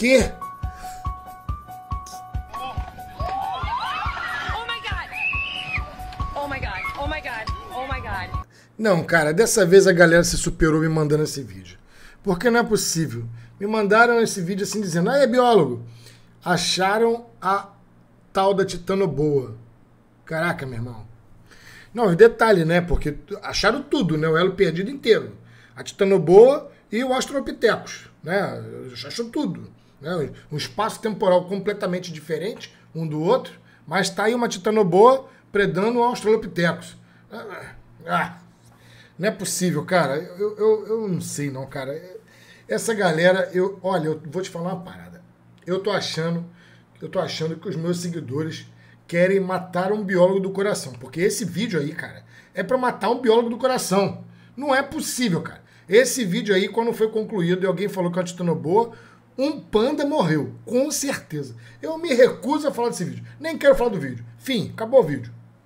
quê? Não, cara, dessa vez a galera se superou me mandando esse vídeo. Porque não é possível. Me mandaram esse vídeo assim dizendo: ah, é biólogo, acharam a tal da titanoboa. Caraca, meu irmão. Não, detalhe, né? Porque acharam tudo, né? O elo perdido inteiro. A titanoboa e o Australopithecus, né? Achou tudo. Né? Um espaço temporal completamente diferente um do outro, mas está aí uma titanoboa predando um Australopithecus. Ah, ah, não é possível, cara. Eu, eu, eu não sei, não, cara. Essa galera, eu, olha, eu vou te falar uma parada. Eu tô achando, eu tô achando que os meus seguidores querem matar um biólogo do coração, porque esse vídeo aí, cara, é para matar um biólogo do coração. Não é possível, cara. Esse vídeo aí, quando foi concluído e alguém falou que é a titanoboa um panda morreu, com certeza. Eu me recuso a falar desse vídeo. Nem quero falar do vídeo. Fim, acabou o vídeo.